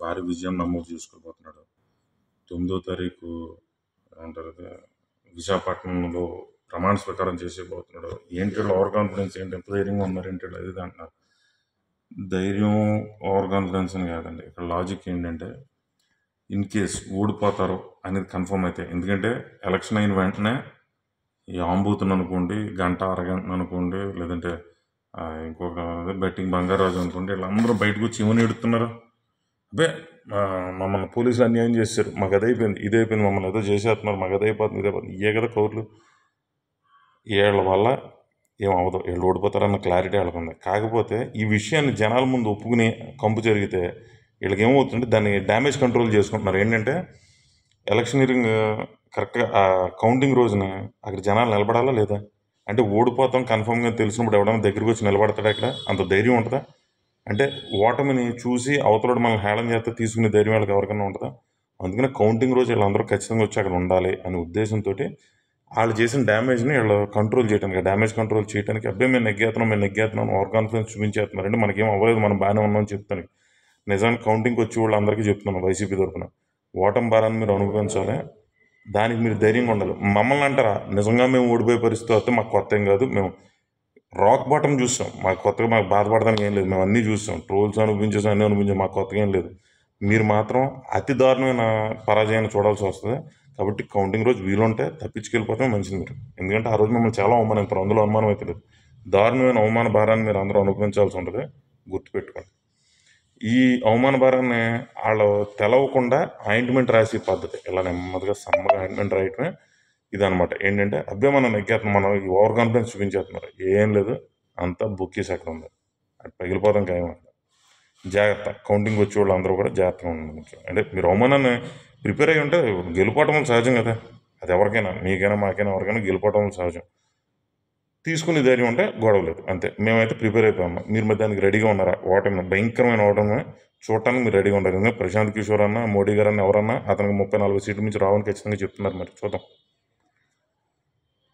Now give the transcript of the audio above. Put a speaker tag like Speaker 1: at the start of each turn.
Speaker 1: భారీ విజయం నమోదు చేసుకోబోతున్నాడు తొమ్మిదో తారీఖు ఏమంటారు విశాఖపట్నంలో ప్రమాణ స్వీకారం చేసేబోతున్నాడు ఏంటి ఓవర్ కాన్ఫిడెన్స్ ఏంటి ఎంత ధైర్యంగా ఉన్నారు ఏంటి అది అంటున్నారు ధైర్యం ఓవర్ కాన్ఫిడెన్స్ అని కాదండి ఇక్కడ లాజిక్ ఏంటంటే ఇన్ కేస్ ఓడిపోతారు అనేది కన్ఫర్మ్ అయితే ఎందుకంటే ఎలక్షన్ అయిన వెంటనే ఈ ఆంబూతుని అనుకోండి గంట అరగంట అనుకోండి లేదంటే ఇంకొక బెట్టింగ్ బంగారాజు అనుకోండి వీళ్ళందరూ బయటకు వచ్చి ఏమని ఎడుతున్నారు అబ్బే మమ్మల్ని పోలీసులు అన్యాయం చేశారు మాకు అదైపోయింది ఇదైపోయింది మమ్మల్ని ఏదో చేసేస్తున్నారు మాకు అదైపోతుంది ఇదైపోతుంది ఇయే కదా కౌర్లు వీళ్ళ వల్ల ఏమవదు వీళ్ళు ఓడిపోతారన్న క్లారిటీ వాళ్ళకుంది కాకపోతే ఈ విషయాన్ని జనాల ముందు ఒప్పుకుని కంపు జరిగితే వీళ్ళకి ఏమవుతుందంటే దాన్ని డ్యామేజ్ కంట్రోల్ చేసుకుంటున్నారు ఏంటంటే ఎలక్షనీరింగ్ కరెక్ట్గా ఆ కౌంటింగ్ రోజున అక్కడ జనాలు నిలబడాలా లేదా అంటే ఓడిపోతాం కన్ఫర్మ్గా తెలిసినప్పుడు ఎవడన్నా దగ్గరికి వచ్చి నిలబడతాడా అక్కడ అంత ధైర్యం ఉంటుందా అంటే ఓటమిని చూసి అవతలడు మనల్ని హేళం చేస్తే తీసుకునే ధైర్యం వాళ్ళకి ఎవరికైనా ఉంటుందా అందుకనే కౌంటింగ్ రోజు వీళ్ళందరూ ఖచ్చితంగా వచ్చి అక్కడ ఉండాలి అనే ఉద్దేశంతో వాళ్ళు చేసిన డ్యామేజ్ని వీళ్ళు కంట్రోల్ చేయడానికి డ్యామేజ్ కంట్రోల్ చేయడానికి అబ్బాయి మేము నెగ్గేతున్నాం మేము నెగ్గేతున్నాం ఓవర్ కాన్ఫిడెన్స్ అంటే మనకేం అవ్వలేదు మనం బాగానే ఉన్నామని చెప్తాను నిజానికి కౌంటింగ్కి వచ్చి వాళ్ళందరికీ చెప్తున్నాను వైసీపీ తరఫున ఓటం భారాన్ని మీరు అనుభవించాలి దానికి మీరు ధైర్యంగా ఉండాలి మమ్మల్ని అంటారా నిజంగా మేము ఓడిపోయే పరిస్థితి వస్తే మాకు కొత్త ఏం కాదు మేము రాక్ బాటం చూసాం మాకు కొత్తగా మాకు బాధపడడానికి ఏం లేదు మేము అన్నీ చూసాం ట్రోల్స్ అనిపించేసి అన్నీ అనిపించాం మాకు కొత్తగా ఏం లేదు మీరు మాత్రం అతి దారుణమైన పరాజయాన్ని చూడాల్సి వస్తుంది కాబట్టి కౌంటింగ్ రోజు వీలుంటే తప్పించుకెళ్ళిపోతే మంచిది మీరు ఎందుకంటే ఆ రోజు మిమ్మల్ని చాలా అవమానం అందులో అవమానం అయితే లేదు దారుణమైన అవమాన భారాన్ని మీరు అందరూ అనుభవించాల్సి ఉంటుంది గుర్తుపెట్టుకోండి ఈ అవమాన భారాన్ని వాళ్ళు తెలవకుండా ఆయింట్మెంట్ రాసే పద్ధతి ఇలా నెమ్మదిగా సమ్మగా ఆయింట్మెంట్ రాయటమే ఇదనమాట ఏంటంటే అబ్బాయి మనం ఎక్కేస్తున్నాం మనం ఓవర్ కాన్ఫిడెన్స్ చూపించేస్తున్నారు ఏం లేదు అంతా చేసి అక్కడ ఉంది అటు పగిలిపోతాం ఖాయం జాగ్రత్త కౌంటింగ్ వచ్చే వాళ్ళు అందరూ కూడా జాగ్రత్తగా ఉండండి అంటే మీరు అవమానాన్ని ప్రిపేర్ అయ్యి ఉంటే గెలుపోవటం సహజం కదా అది ఎవరికైనా మీకైనా మాకైనా ఎవరికైనా గెలుపోవటం సహజం తీసుకునే ధైర్యం ఉంటే గొడవ లేదు అంతే మేమైతే ప్రిపేర్ అయిపోయాము మీరు మీద దానికి రెడీగా ఉన్నారా ఓటమి భయంకరమైన ఓటమి చూడటానికి మీరు రెడీగా ఉండరు ప్రశాంత్ కిషోర్ అన్న మోడీ గారు అన్న ఎవరన్నా అతనికి ముప్పై నాలుగు సీట్ల నుంచి రావడానికి ఖచ్చితంగా చెప్తున్నారు మరి చూద్దాం